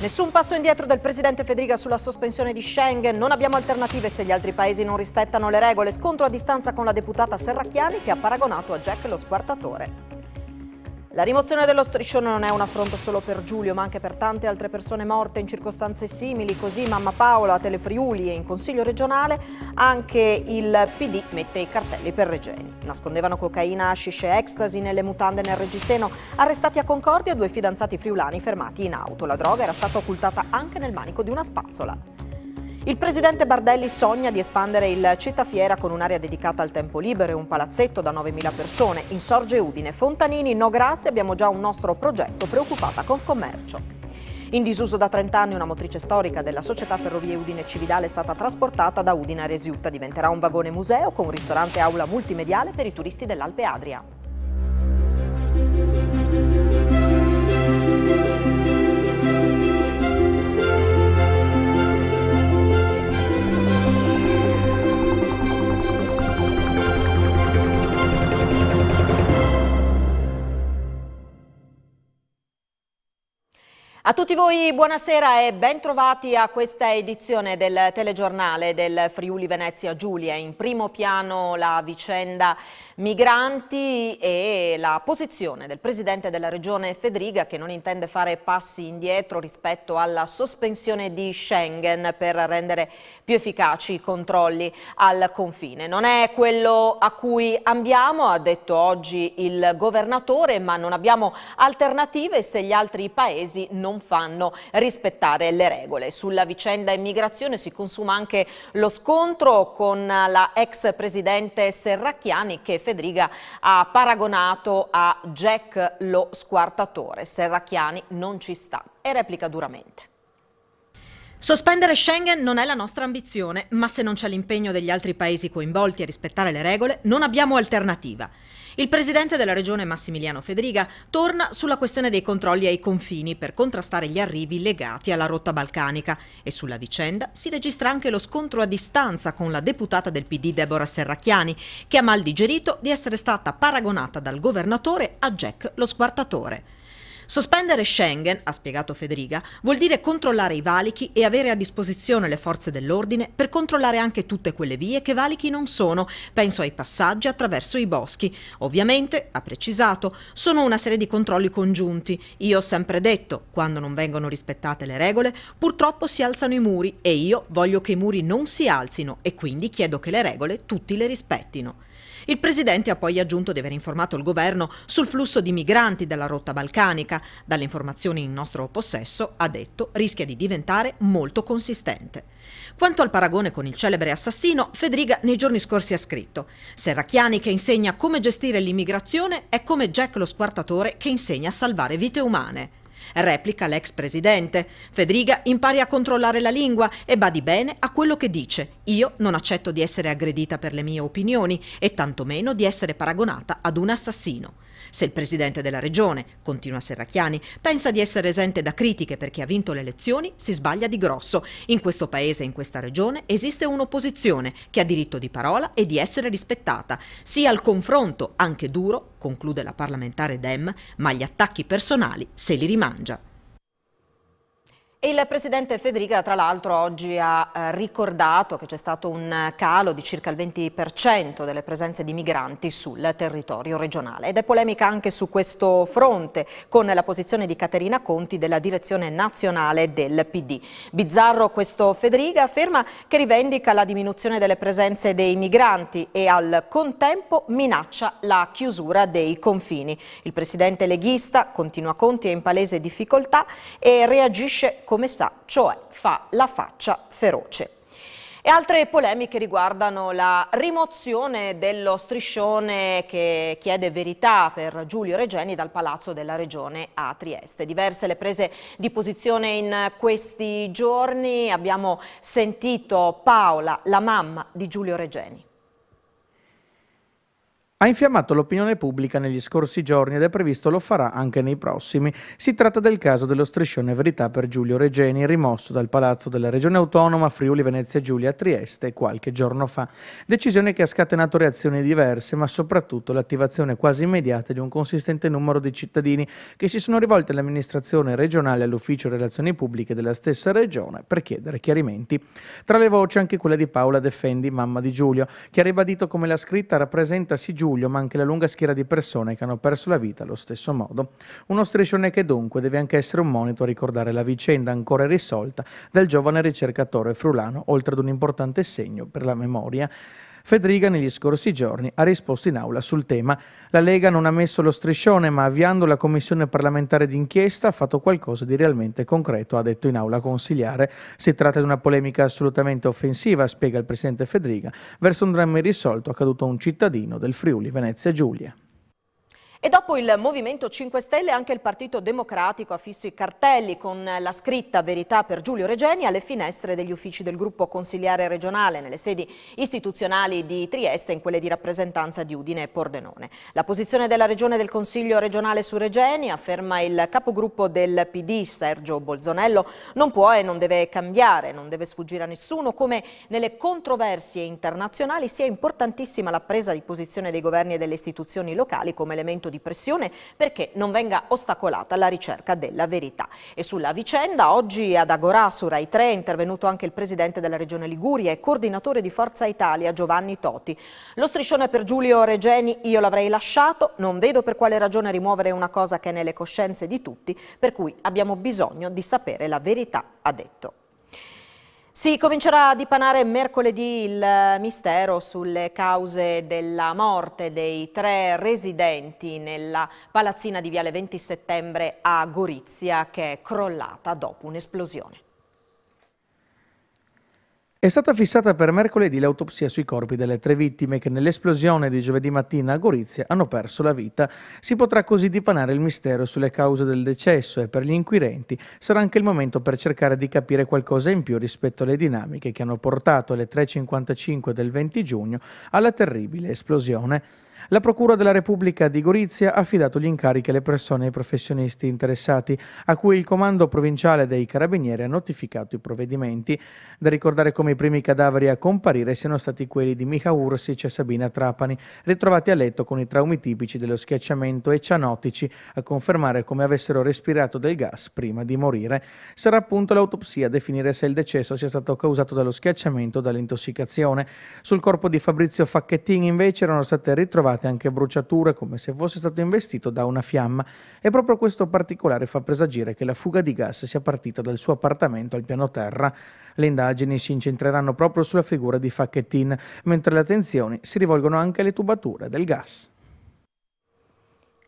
Nessun passo indietro del presidente Federica sulla sospensione di Schengen, non abbiamo alternative se gli altri paesi non rispettano le regole, scontro a distanza con la deputata Serracchiani che ha paragonato a Jack lo squartatore. La rimozione dello striscione non è un affronto solo per Giulio, ma anche per tante altre persone morte in circostanze simili. Così Mamma Paola a Telefriuli e in Consiglio regionale anche il PD mette i cartelli per Regeni. Nascondevano cocaina, hashish e ecstasy nelle mutande nel reggiseno. Arrestati a Concordia due fidanzati friulani fermati in auto. La droga era stata occultata anche nel manico di una spazzola. Il presidente Bardelli sogna di espandere il Città Fiera con un'area dedicata al tempo libero e un palazzetto da 9.000 persone. Insorge Udine, Fontanini, no grazie, abbiamo già un nostro progetto, preoccupata Confcommercio. In disuso da 30 anni una motrice storica della società Ferrovie Udine Cividale è stata trasportata da Udine a Resiutta. Diventerà un vagone museo con un ristorante e aula multimediale per i turisti dell'Alpe Adria. A tutti voi buonasera e bentrovati a questa edizione del telegiornale del Friuli Venezia Giulia. In primo piano la vicenda migranti e la posizione del Presidente della Regione Federica che non intende fare passi indietro rispetto alla sospensione di Schengen per rendere più efficaci i controlli al confine. Non è quello a cui andiamo, ha detto oggi il Governatore, ma non abbiamo alternative se gli altri paesi non non fanno rispettare le regole. Sulla vicenda immigrazione si consuma anche lo scontro con la ex presidente Serracchiani che Federica ha paragonato a Jack lo squartatore. Serracchiani non ci sta e replica duramente. Sospendere Schengen non è la nostra ambizione, ma se non c'è l'impegno degli altri paesi coinvolti a rispettare le regole, non abbiamo alternativa. Il presidente della regione Massimiliano Federica torna sulla questione dei controlli ai confini per contrastare gli arrivi legati alla rotta balcanica e sulla vicenda si registra anche lo scontro a distanza con la deputata del PD Deborah Serracchiani che ha mal digerito di essere stata paragonata dal governatore a Jack lo squartatore. Sospendere Schengen, ha spiegato Federica, vuol dire controllare i valichi e avere a disposizione le forze dell'ordine per controllare anche tutte quelle vie che valichi non sono, penso ai passaggi attraverso i boschi. Ovviamente, ha precisato, sono una serie di controlli congiunti. Io ho sempre detto, quando non vengono rispettate le regole, purtroppo si alzano i muri e io voglio che i muri non si alzino e quindi chiedo che le regole tutti le rispettino. Il Presidente ha poi aggiunto di aver informato il Governo sul flusso di migranti dalla rotta balcanica. Dalle informazioni in nostro possesso, ha detto, rischia di diventare molto consistente. Quanto al paragone con il celebre assassino, Federica nei giorni scorsi ha scritto Serracchiani che insegna come gestire l'immigrazione è come Jack lo squartatore che insegna a salvare vite umane. Replica l'ex presidente. Federica impari a controllare la lingua e badi bene a quello che dice. Io non accetto di essere aggredita per le mie opinioni e tantomeno di essere paragonata ad un assassino. Se il presidente della regione, continua Serracchiani, pensa di essere esente da critiche perché ha vinto le elezioni, si sbaglia di grosso. In questo paese e in questa regione esiste un'opposizione che ha diritto di parola e di essere rispettata, sia il confronto, anche duro, conclude la parlamentare Dem, ma gli attacchi personali se li rimangia. Il Presidente Federica tra l'altro oggi ha eh, ricordato che c'è stato un calo di circa il 20% delle presenze di migranti sul territorio regionale ed è polemica anche su questo fronte con la posizione di Caterina Conti della direzione nazionale del PD. Bizzarro questo Federica afferma che rivendica la diminuzione delle presenze dei migranti e al contempo minaccia la chiusura dei confini. Il Presidente leghista continua Conti è in palese difficoltà e reagisce come sa, cioè fa la faccia feroce. E altre polemiche riguardano la rimozione dello striscione che chiede verità per Giulio Regeni dal Palazzo della Regione a Trieste. Diverse le prese di posizione in questi giorni. Abbiamo sentito Paola, la mamma di Giulio Regeni. Ha infiammato l'opinione pubblica negli scorsi giorni ed è previsto lo farà anche nei prossimi. Si tratta del caso dello striscione verità per Giulio Regeni, rimosso dal palazzo della Regione Autonoma Friuli Venezia Giulia a Trieste qualche giorno fa. Decisione che ha scatenato reazioni diverse, ma soprattutto l'attivazione quasi immediata di un consistente numero di cittadini che si sono rivolti all'amministrazione regionale e all'ufficio relazioni pubbliche della stessa regione per chiedere chiarimenti. Tra le voci anche quella di Paola Defendi, mamma di Giulio, che ha ribadito come la scritta rappresenta sì Giulio Giulio, ma anche la lunga schiera di persone che hanno perso la vita allo stesso modo. Uno striscione che dunque deve anche essere un monito a ricordare la vicenda ancora irrisolta del giovane ricercatore frulano, oltre ad un importante segno per la memoria Federica negli scorsi giorni ha risposto in aula sul tema. La Lega non ha messo lo striscione, ma avviando la commissione parlamentare d'inchiesta ha fatto qualcosa di realmente concreto, ha detto in aula consigliare. Si tratta di una polemica assolutamente offensiva, spiega il presidente Federica, verso un dramma irrisolto accaduto a un cittadino del Friuli Venezia Giulia. E dopo il Movimento 5 Stelle anche il Partito Democratico ha fisso i cartelli con la scritta Verità per Giulio Regeni alle finestre degli uffici del gruppo consigliare regionale nelle sedi istituzionali di Trieste e in quelle di rappresentanza di Udine e Pordenone. La posizione della Regione del Consiglio regionale su Regeni, afferma il capogruppo del PD Sergio Bolzonello, non può e non deve cambiare, non deve sfuggire a nessuno, come nelle controversie internazionali sia importantissima la presa di posizione dei governi e delle istituzioni locali come elemento di di pressione perché non venga ostacolata la ricerca della verità. E sulla vicenda oggi ad Agorà su Rai 3 è intervenuto anche il presidente della regione Liguria e coordinatore di Forza Italia Giovanni Toti. Lo striscione per Giulio Regeni io l'avrei lasciato, non vedo per quale ragione rimuovere una cosa che è nelle coscienze di tutti, per cui abbiamo bisogno di sapere la verità, ha detto. Si comincerà a dipanare mercoledì il eh, mistero sulle cause della morte dei tre residenti nella palazzina di Viale 20 Settembre a Gorizia che è crollata dopo un'esplosione. È stata fissata per mercoledì l'autopsia sui corpi delle tre vittime che nell'esplosione di giovedì mattina a Gorizia hanno perso la vita. Si potrà così dipanare il mistero sulle cause del decesso e per gli inquirenti sarà anche il momento per cercare di capire qualcosa in più rispetto alle dinamiche che hanno portato alle 3.55 del 20 giugno alla terribile esplosione. La Procura della Repubblica di Gorizia ha affidato gli incarichi alle persone e ai professionisti interessati, a cui il Comando Provinciale dei Carabinieri ha notificato i provvedimenti. Da ricordare come i primi cadaveri a comparire siano stati quelli di Mica Ursic e Sabina Trapani, ritrovati a letto con i traumi tipici dello schiacciamento e cianotici, a confermare come avessero respirato del gas prima di morire. Sarà appunto l'autopsia a definire se il decesso sia stato causato dallo schiacciamento o dall'intossicazione. Sul corpo di Fabrizio Facchettini invece erano state ritrovate trovate anche bruciature come se fosse stato investito da una fiamma e proprio questo particolare fa presagire che la fuga di gas sia partita dal suo appartamento al piano terra. Le indagini si incentreranno proprio sulla figura di Facchettin, mentre le attenzioni si rivolgono anche alle tubature del gas.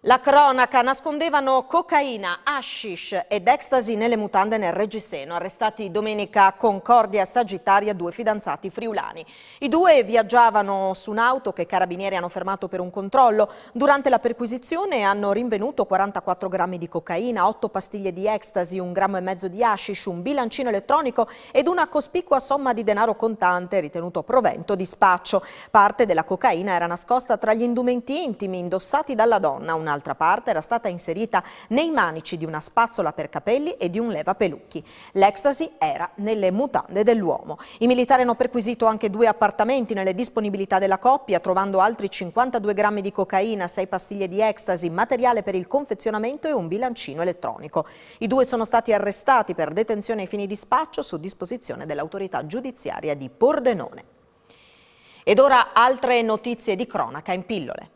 La cronaca nascondevano cocaina, hashish ed ecstasy nelle mutande nel Reggiseno. Arrestati domenica a Concordia Sagittaria due fidanzati friulani. I due viaggiavano su un'auto che i carabinieri hanno fermato per un controllo. Durante la perquisizione hanno rinvenuto 44 grammi di cocaina, 8 pastiglie di ecstasy, un grammo e mezzo di hashish, un bilancino elettronico ed una cospicua somma di denaro contante ritenuto provento di spaccio. Parte della cocaina era nascosta tra gli indumenti intimi indossati dalla donna, un'altra parte era stata inserita nei manici di una spazzola per capelli e di un levapelucchi. L'ecstasy era nelle mutande dell'uomo. I militari hanno perquisito anche due appartamenti nelle disponibilità della coppia, trovando altri 52 grammi di cocaina, 6 pastiglie di ecstasy, materiale per il confezionamento e un bilancino elettronico. I due sono stati arrestati per detenzione ai fini di spaccio su disposizione dell'autorità giudiziaria di Pordenone. Ed ora altre notizie di cronaca in pillole.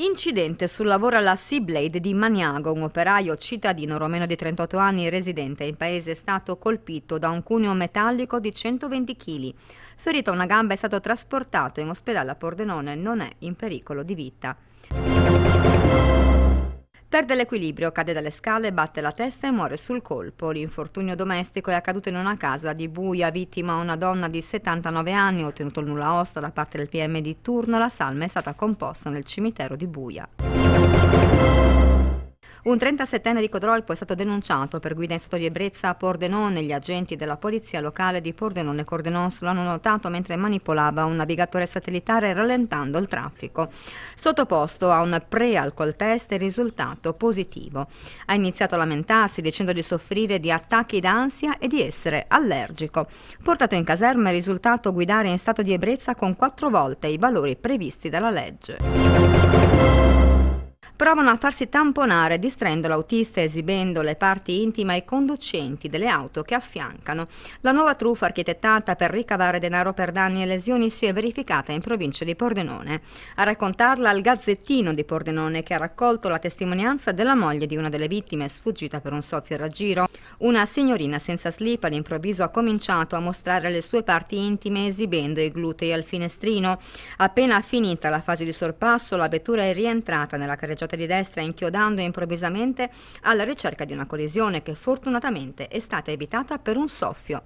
Incidente sul lavoro alla Seablade di Maniago, un operaio cittadino romeno di 38 anni residente in paese è stato colpito da un cuneo metallico di 120 kg. Ferito a una gamba è stato trasportato in ospedale a Pordenone, non è in pericolo di vita. Perde l'equilibrio, cade dalle scale, batte la testa e muore sul colpo. L'infortunio domestico è accaduto in una casa di Buia, vittima una donna di 79 anni, ottenuto il nulla osta da parte del PM di turno. La salma è stata composta nel cimitero di Buia. Un 37enne di Codroipo è stato denunciato per guida in stato di ebbrezza a Pordenone. Gli agenti della polizia locale di Pordenone e Cordenons lo hanno notato mentre manipolava un navigatore satellitare rallentando il traffico. Sottoposto a un pre-alcol test risultato positivo. Ha iniziato a lamentarsi dicendo di soffrire di attacchi d'ansia e di essere allergico. Portato in caserma è risultato guidare in stato di ebbrezza con quattro volte i valori previsti dalla legge provano a farsi tamponare distraendo l'autista esibendo le parti intime ai conducenti delle auto che affiancano. La nuova truffa architettata per ricavare denaro per danni e lesioni si è verificata in provincia di Pordenone. A raccontarla il Gazzettino di Pordenone che ha raccolto la testimonianza della moglie di una delle vittime sfuggita per un soffio a giro. Una signorina senza slip all'improvviso ha cominciato a mostrare le sue parti intime esibendo i glutei al finestrino. Appena finita la fase di sorpasso la vettura è rientrata nella carreggiata giocatore di destra inchiodando improvvisamente alla ricerca di una collisione che fortunatamente è stata evitata per un soffio.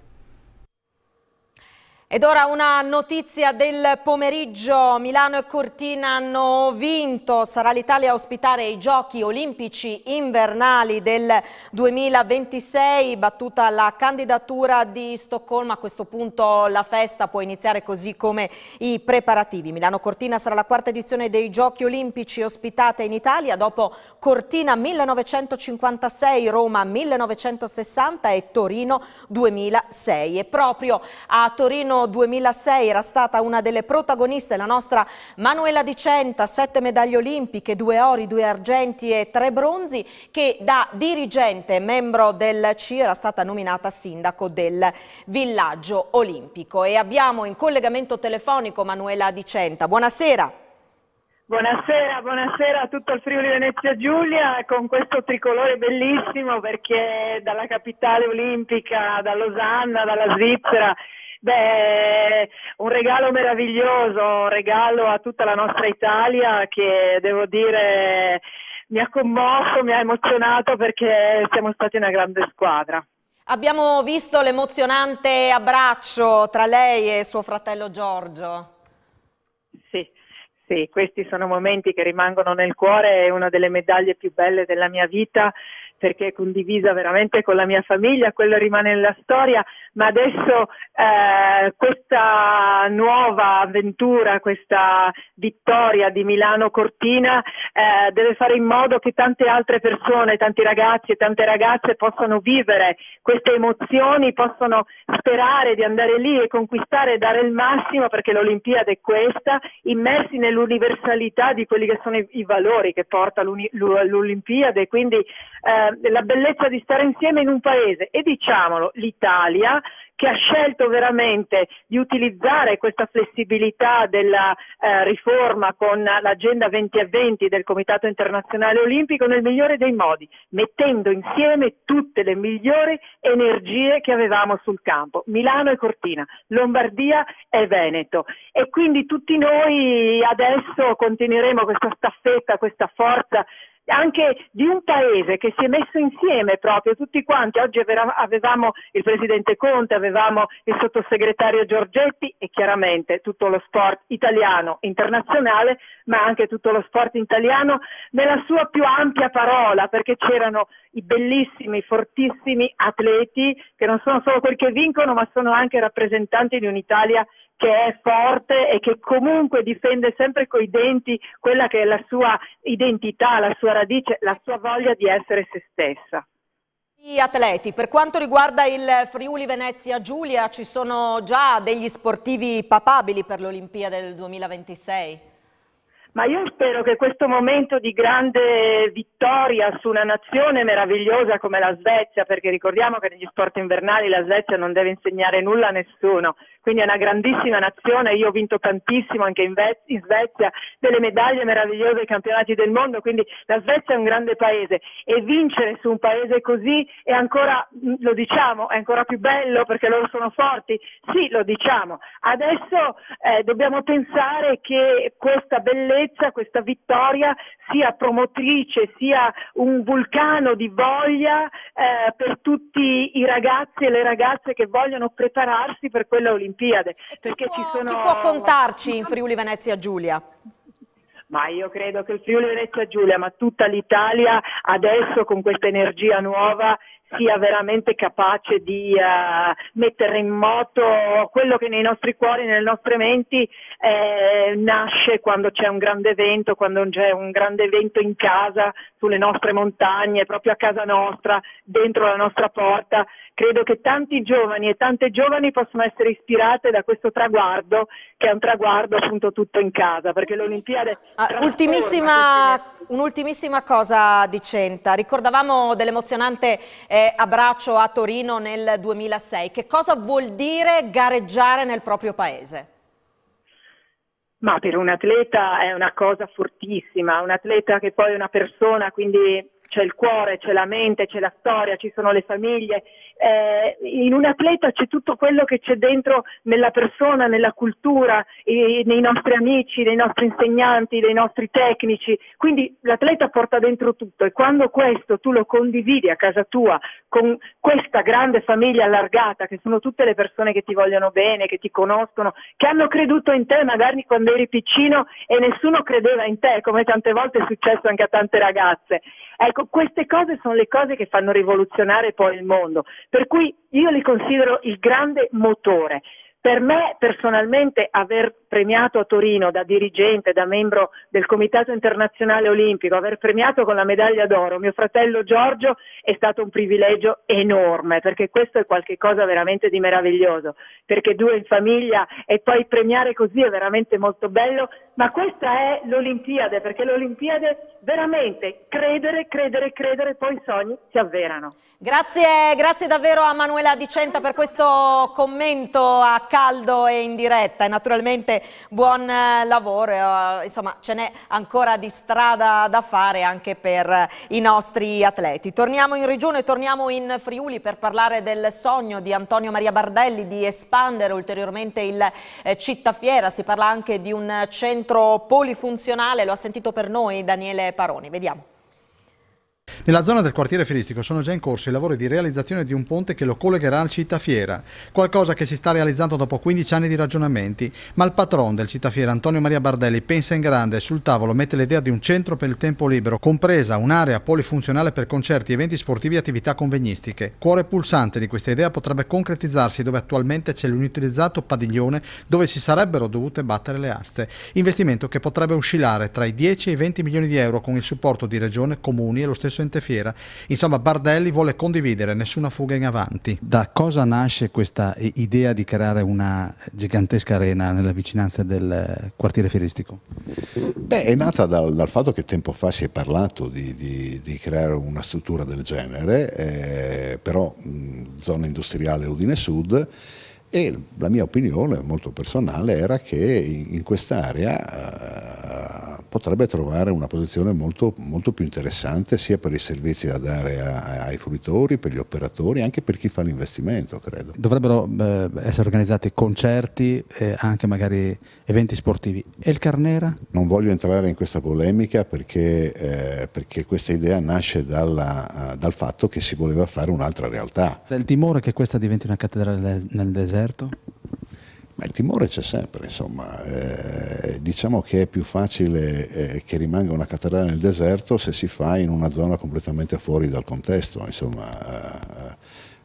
Ed ora una notizia del pomeriggio, Milano e Cortina hanno vinto, sarà l'Italia a ospitare i giochi olimpici invernali del 2026, battuta la candidatura di Stoccolma, a questo punto la festa può iniziare così come i preparativi. Milano Cortina sarà la quarta edizione dei giochi olimpici ospitata in Italia dopo Cortina 1956, Roma 1960 e Torino 2006 e proprio a Torino 2006 era stata una delle protagoniste, la nostra Manuela Di Centa, sette medaglie olimpiche, due ori, due argenti e tre bronzi, che da dirigente e membro del CI era stata nominata sindaco del villaggio olimpico. E abbiamo in collegamento telefonico Manuela Di Centa. Buonasera. Buonasera, buonasera a tutto il Friuli Venezia Giulia con questo tricolore bellissimo perché dalla capitale olimpica, da Losanna, dalla Svizzera Beh, un regalo meraviglioso, un regalo a tutta la nostra Italia che devo dire mi ha commosso, mi ha emozionato perché siamo stati una grande squadra. Abbiamo visto l'emozionante abbraccio tra lei e suo fratello Giorgio. Sì, sì, questi sono momenti che rimangono nel cuore, è una delle medaglie più belle della mia vita perché è condivisa veramente con la mia famiglia, quello rimane nella storia ma adesso eh, questa nuova avventura, questa vittoria di Milano Cortina eh, deve fare in modo che tante altre persone, tanti ragazzi e tante ragazze possano vivere queste emozioni, possano sperare di andare lì e conquistare e dare il massimo perché l'Olimpiade è questa, immersi nell'universalità di quelli che sono i, i valori che porta l'Olimpiade, quindi eh, la bellezza di stare insieme in un paese e diciamolo, l'Italia che ha scelto veramente di utilizzare questa flessibilità della eh, riforma con l'agenda 20 20 del Comitato Internazionale Olimpico nel migliore dei modi, mettendo insieme tutte le migliori energie che avevamo sul campo, Milano e Cortina, Lombardia e Veneto. E quindi tutti noi adesso continueremo questa staffetta, questa forza anche di un paese che si è messo insieme proprio tutti quanti. Oggi avevamo il presidente Conte, avevamo il sottosegretario Giorgetti e chiaramente tutto lo sport italiano, internazionale, ma anche tutto lo sport italiano nella sua più ampia parola, perché c'erano i bellissimi, fortissimi atleti che non sono solo quelli che vincono, ma sono anche rappresentanti di un'Italia che è forte e che comunque difende sempre coi denti quella che è la sua identità, la sua radice, la sua voglia di essere se stessa. I atleti, per quanto riguarda il Friuli Venezia Giulia, ci sono già degli sportivi papabili per l'Olimpiade del 2026? Ma io spero che questo momento di grande vittoria su una nazione meravigliosa come la Svezia, perché ricordiamo che negli sport invernali la Svezia non deve insegnare nulla a nessuno, quindi è una grandissima nazione, io ho vinto tantissimo anche in, Ve- in Svezia, delle medaglie meravigliose ai campionati del mondo, quindi la Svezia è un grande paese e vincere su un paese così è ancora, mm, lo diciamo, è ancora più bello perché loro sono forti, sì lo diciamo, adesso eh, dobbiamo pensare che questa bellezza, questa vittoria sia promotrice, sia un vulcano di voglia eh, per tutti i ragazzi e le ragazze che vogliono prepararsi per quella olimpica. Olimpiadi. Perché può, ci sono... Chi può contarci in Friuli Venezia Giulia? Ma io credo che il Friuli Venezia Giulia, ma tutta l'Italia adesso con questa energia nuova sia veramente capace di uh, mettere in moto quello che nei nostri cuori, nelle nostre menti eh, nasce quando c'è un grande evento, quando c'è un grande evento in casa, sulle nostre montagne, proprio a casa nostra, dentro la nostra porta. Credo che tanti giovani e tante giovani possano essere ispirate da questo traguardo, che è un traguardo appunto tutto in casa, perché le Olimpiadi... Ah, ultimissima, un'ultimissima cosa di Centa, ricordavamo dell'emozionante... Eh, abbraccio a Torino nel 2006. Che cosa vuol dire gareggiare nel proprio paese? Ma per un atleta è una cosa fortissima, un atleta che poi è una persona, quindi c'è il cuore, c'è la mente, c'è la storia, ci sono le famiglie, eh, in un atleta c'è tutto quello che c'è dentro nella persona, nella cultura, e, nei nostri amici, nei nostri insegnanti, nei nostri tecnici, quindi l'atleta porta dentro tutto e quando questo tu lo condividi a casa tua con questa grande famiglia allargata che sono tutte le persone che ti vogliono bene, che ti conoscono, che hanno creduto in te magari quando eri piccino e nessuno credeva in te, come tante volte è successo anche a tante ragazze. Ecco, queste cose sono le cose che fanno rivoluzionare poi il mondo, per cui io li considero il grande motore. Per me personalmente aver premiato a Torino da dirigente, da membro del Comitato Internazionale Olimpico, aver premiato con la medaglia d'oro mio fratello Giorgio è stato un privilegio enorme, perché questo è qualcosa veramente di meraviglioso, perché due in famiglia e poi premiare così è veramente molto bello, ma questa è l'Olimpiade, perché l'Olimpiade veramente credere, credere, credere, poi i sogni si avverano. Grazie, grazie davvero a Manuela Dicenta per questo commento a caldo e in diretta e naturalmente buon eh, lavoro, eh, insomma ce n'è ancora di strada da fare anche per eh, i nostri atleti. Torniamo in regione, torniamo in Friuli per parlare del sogno di Antonio Maria Bardelli di espandere ulteriormente il eh, Cittafiera, si parla anche di un centro polifunzionale, lo ha sentito per noi Daniele Paroni, vediamo. Nella zona del quartiere fieristico sono già in corso i lavori di realizzazione di un ponte che lo collegherà al Cittafiera, qualcosa che si sta realizzando dopo 15 anni di ragionamenti, ma il patron del Cittafiera, Antonio Maria Bardelli, pensa in grande e sul tavolo mette l'idea di un centro per il tempo libero, compresa un'area polifunzionale per concerti, eventi sportivi e attività convegnistiche. Cuore pulsante di questa idea potrebbe concretizzarsi dove attualmente c'è l'inutilizzato padiglione dove si sarebbero dovute battere le aste, investimento che potrebbe oscillare tra i 10 e i 20 milioni di euro con il supporto di regione, comuni e lo stesso interno veramente fiera. Insomma, Bardelli vuole condividere, nessuna fuga in avanti. Da cosa nasce questa eh, idea di creare una gigantesca arena nella vicinanza del eh, quartiere fieristico? Beh, è nata dal, dal fatto che tempo fa si è parlato di, di, di creare una struttura del genere, eh, però mh, zona industriale Udine Sud e la mia opinione molto personale era che in, in quest'area eh, potrebbe trovare una posizione molto, molto più interessante sia per i servizi da dare a, ai fruitori, per gli operatori, anche per chi fa l'investimento, credo. Dovrebbero eh, essere organizzati concerti e anche magari eventi sportivi. E il Carnera? Non voglio entrare in questa polemica perché, eh, perché questa idea nasce dalla, eh, dal fatto che si voleva fare un'altra realtà. Il timore che questa diventi una cattedrale nel deserto? Ma il timore c'è sempre, insomma, eh, diciamo che è più facile eh, che rimanga una cattedrale nel deserto se si fa in una zona completamente fuori dal contesto, insomma,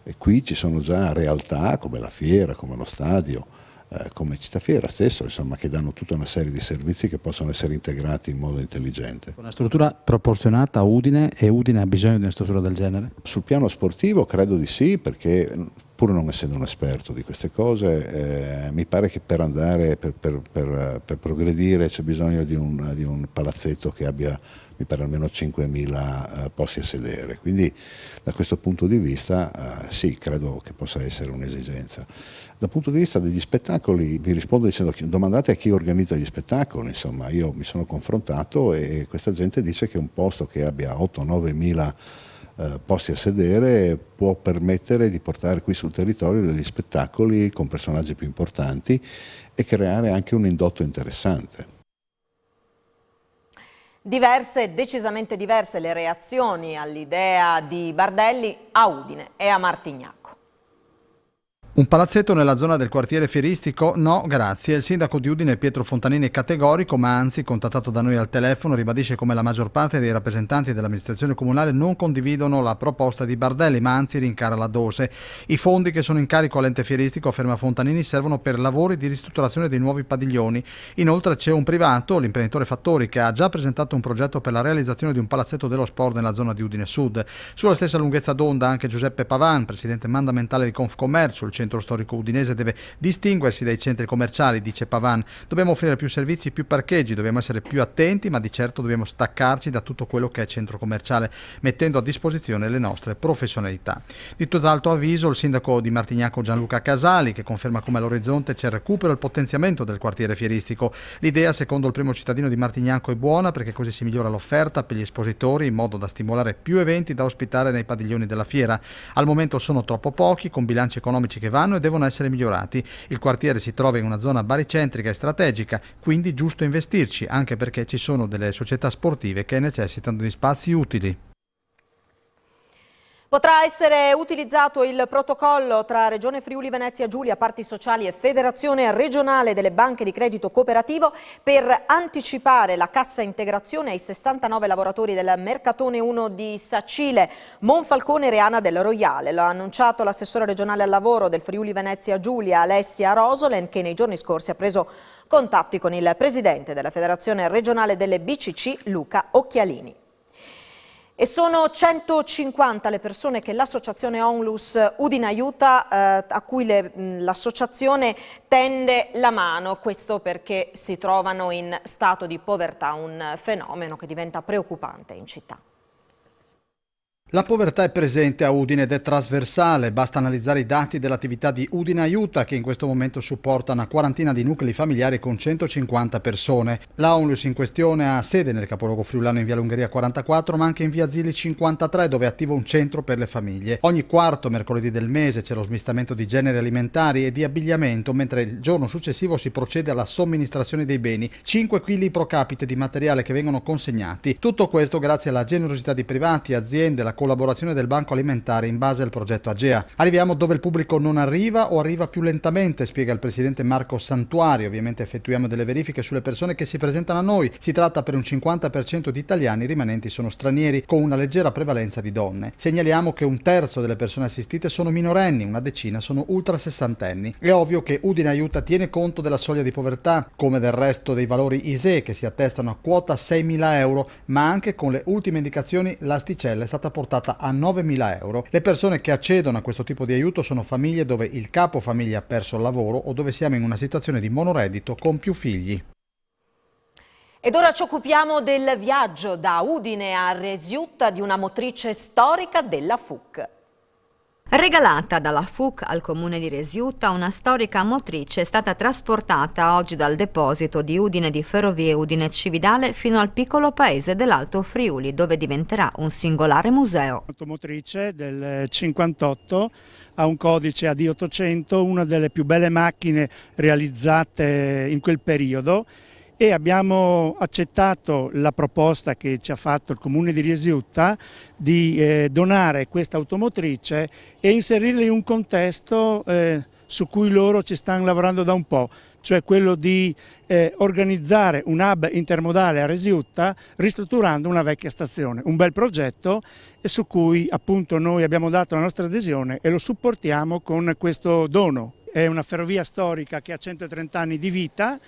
eh, qui ci sono già realtà come la fiera, come lo stadio, eh, come Città Fiera stesso, insomma, che danno tutta una serie di servizi che possono essere integrati in modo intelligente. Una struttura proporzionata a Udine e Udine ha bisogno di una struttura del genere? Sul piano sportivo credo di sì, perché pur non essendo un esperto di queste cose, eh, mi pare che per andare, per, per, per, per progredire c'è bisogno di un, di un, palazzetto che abbia, mi pare, almeno 5.000 eh, posti a sedere. Quindi da questo punto di vista eh, sì, credo che possa essere un'esigenza. Dal punto di vista degli spettacoli vi rispondo dicendo domandate a chi organizza gli spettacoli, insomma io mi sono confrontato e questa gente dice che un posto che abbia 8-9.000 eh, posti a sedere può permettere di portare qui sul territorio degli spettacoli con personaggi più importanti e creare anche un indotto interessante. Diverse, decisamente diverse le reazioni all'idea di Bardelli a Udine e a Martignac. Un palazzetto nella zona del quartiere fieristico? No, grazie. Il sindaco di Udine Pietro Fontanini è categorico, ma anzi, contattato da noi al telefono, ribadisce come la maggior parte dei rappresentanti dell'amministrazione comunale non condividono la proposta di Bardelli, ma anzi rincara la dose. I fondi che sono in carico all'ente fieristico, afferma Fontanini, servono per lavori di ristrutturazione dei nuovi padiglioni. Inoltre c'è un privato, l'imprenditore Fattori, che ha già presentato un progetto per la realizzazione di un palazzetto dello sport nella zona di Udine Sud. Sulla stessa lunghezza d'onda anche Giuseppe Pavan, presidente mandamentale di Confcommercio, il centro centro storico udinese deve distinguersi dai centri commerciali, dice Pavan. Dobbiamo offrire più servizi, più parcheggi, dobbiamo essere più attenti, ma di certo dobbiamo staccarci da tutto quello che è centro commerciale, mettendo a disposizione le nostre professionalità. Di tutt'altro avviso il sindaco di Martignacco Gianluca Casali, che conferma come all'orizzonte c'è il recupero e il potenziamento del quartiere fieristico. L'idea, secondo il primo cittadino di Martignacco, è buona perché così si migliora l'offerta per gli espositori in modo da stimolare più eventi da ospitare nei padiglioni della fiera. Al momento sono troppo pochi, con bilanci economici che vanno vanno e devono essere migliorati. Il quartiere si trova in una zona baricentrica e strategica, quindi giusto investirci, anche perché ci sono delle società sportive che necessitano di spazi utili. Potrà essere utilizzato il protocollo tra Regione Friuli Venezia Giulia, parti sociali e Federazione regionale delle banche di credito cooperativo per anticipare la cassa integrazione ai 69 lavoratori del Mercatone 1 di Sacile, Monfalcone e Reana del Royale. Lo ha annunciato l'assessore regionale al lavoro del Friuli Venezia Giulia, Alessia Rosolen, che nei giorni scorsi ha preso contatti con il presidente della Federazione regionale delle BCC, Luca Occhialini. E sono 150 le persone che l'associazione Onlus Udin aiuta, eh, a cui l'associazione tende la mano, questo perché si trovano in stato di povertà, un fenomeno che diventa preoccupante in città. La povertà è presente a Udine ed è trasversale, basta analizzare i dati dell'attività di Udine Aiuta che in questo momento supporta una quarantina di nuclei familiari con 150 persone. La Onlus in questione ha sede nel capoluogo friulano in via Lungheria 44 ma anche in via Zili 53 dove è attivo un centro per le famiglie. Ogni quarto mercoledì del mese c'è lo smistamento di generi alimentari e di abbigliamento mentre il giorno successivo si procede alla somministrazione dei beni, 5 kg pro capite di materiale che vengono consegnati. Tutto questo grazie alla generosità di privati, aziende, la collaborazione del Banco Alimentare in base al progetto Agea. Arriviamo dove il pubblico non arriva o arriva più lentamente, spiega il presidente Marco Santuari. Ovviamente effettuiamo delle verifiche sulle persone che si presentano a noi. Si tratta per un 50% di italiani, i rimanenti sono stranieri, con una leggera prevalenza di donne. Segnaliamo che un terzo delle persone assistite sono minorenni, una decina sono ultra sessantenni. È ovvio che Udine Aiuta tiene conto della soglia di povertà, come del resto dei valori ISE che si attestano a quota 6.000 euro, ma anche con le ultime indicazioni l'asticella è stata portata portata a 9.000 euro. Le persone che accedono a questo tipo di aiuto sono famiglie dove il capo famiglia ha perso il lavoro o dove siamo in una situazione di monoreddito con più figli. Ed ora ci occupiamo del viaggio da Udine a Resiutta di una motrice storica della FUC. Regalata dalla FUC al comune di Resiuta, una storica motrice è stata trasportata oggi dal deposito di Udine di Ferrovie Udine Cividale fino al piccolo paese dell'Alto Friuli, dove diventerà un singolare museo. L'automotrice del 58 ha un codice AD800, una delle più belle macchine realizzate in quel periodo e abbiamo accettato la proposta che ci ha fatto il comune di Riesiutta di eh, donare questa automotrice e inserirla in un contesto eh, su cui loro ci stanno lavorando da un po', cioè quello di eh, organizzare un hub intermodale a Resiutta ristrutturando una vecchia stazione, un bel progetto su cui appunto noi abbiamo dato la nostra adesione e lo supportiamo con questo dono. È una ferrovia storica che ha 130 anni di vita,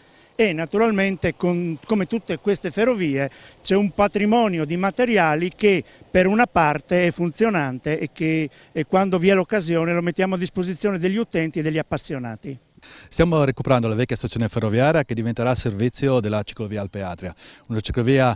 e naturalmente con, come tutte queste ferrovie c'è un patrimonio di materiali che per una parte è funzionante e che e quando vi è l'occasione lo mettiamo a disposizione degli utenti e degli appassionati. Stiamo recuperando la vecchia stazione ferroviaria che diventerà a servizio della ciclovia Alpeatria, una ciclovia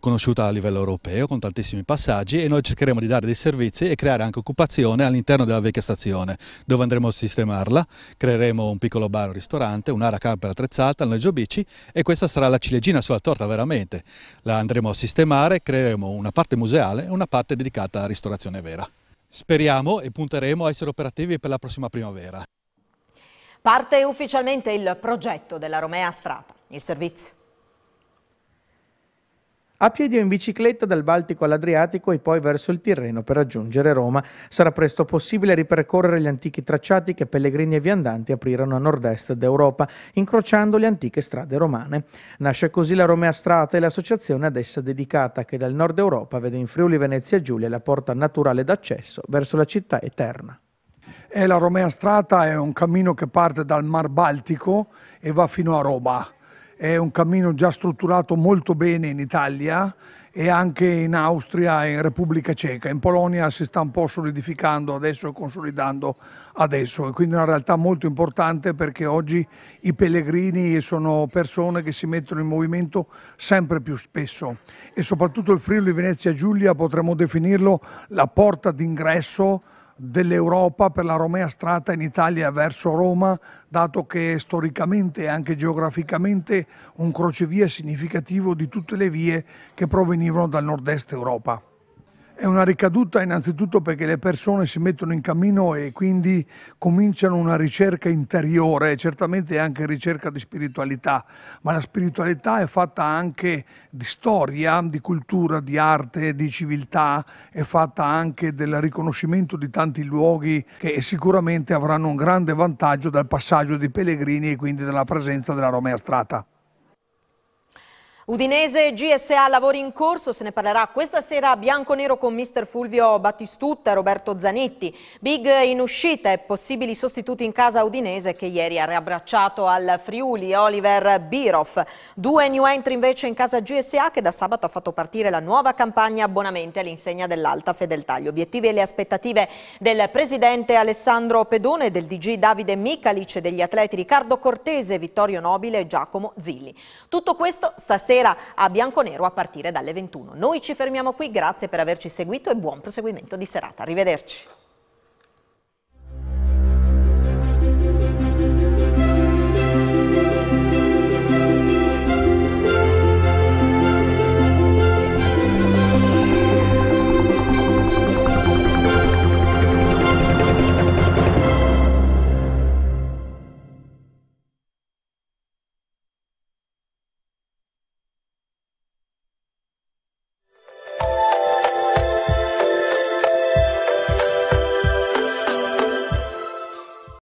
conosciuta a livello europeo con tantissimi passaggi e noi cercheremo di dare dei servizi e creare anche occupazione all'interno della vecchia stazione dove andremo a sistemarla, creeremo un piccolo bar o ristorante, un'area camper attrezzata, un leggio bici e questa sarà la ciliegina sulla torta veramente, la andremo a sistemare, creeremo una parte museale e una parte dedicata a ristorazione vera. Speriamo e punteremo a essere operativi per la prossima primavera. Parte ufficialmente il progetto della Romea Strata, il servizio. A piedi o in bicicletta dal Baltico all'Adriatico e poi verso il Tirreno per raggiungere Roma. Sarà presto possibile ripercorrere gli antichi tracciati che pellegrini e viandanti aprirono a nord-est d'Europa, incrociando le antiche strade romane. Nasce così la Romea Strata e l'associazione ad essa dedicata che dal nord Europa vede in Friuli Venezia Giulia la porta naturale d'accesso verso la città eterna. E la Romea Strata è un cammino che parte dal Mar Baltico e va fino a Roma è un cammino già strutturato molto bene in Italia e anche in Austria e in Repubblica Ceca. In Polonia si sta un po' solidificando adesso e consolidando adesso e quindi è una realtà molto importante perché oggi i pellegrini sono persone che si mettono in movimento sempre più spesso e soprattutto il Friuli Venezia Giulia potremmo definirlo la porta d'ingresso dell'Europa per la Romea Strata in Italia verso Roma, dato che storicamente e anche geograficamente un crocevia significativo di tutte le vie che provenivano dal nord-est Europa. È una ricaduta innanzitutto perché le persone si mettono in cammino e quindi cominciano una ricerca interiore, certamente anche ricerca di spiritualità, ma la spiritualità è fatta anche di storia, di cultura, di arte, di civiltà, è fatta anche del riconoscimento di tanti luoghi che sicuramente avranno un grande vantaggio dal passaggio dei pellegrini e quindi dalla presenza della Romea Strata. Udinese GSA lavori in corso, se ne parlerà questa sera bianco-nero con mister Fulvio Battistutta e Roberto Zanitti. Big in uscita e possibili sostituti in casa Udinese che ieri ha riabbracciato al Friuli Oliver Biroff. Due new entry invece in casa GSA che da sabato ha fatto partire la nuova campagna abbonamenti all'insegna dell'alta fedeltà. Gli obiettivi e le aspettative del presidente Alessandro Pedone, del DG Davide Micalic e degli atleti Riccardo Cortese, Vittorio Nobile e Giacomo Zilli. Tutto questo stasera sera a Bianconero a partire dalle 21. Noi ci fermiamo qui, grazie per averci seguito e buon proseguimento di serata. Arrivederci.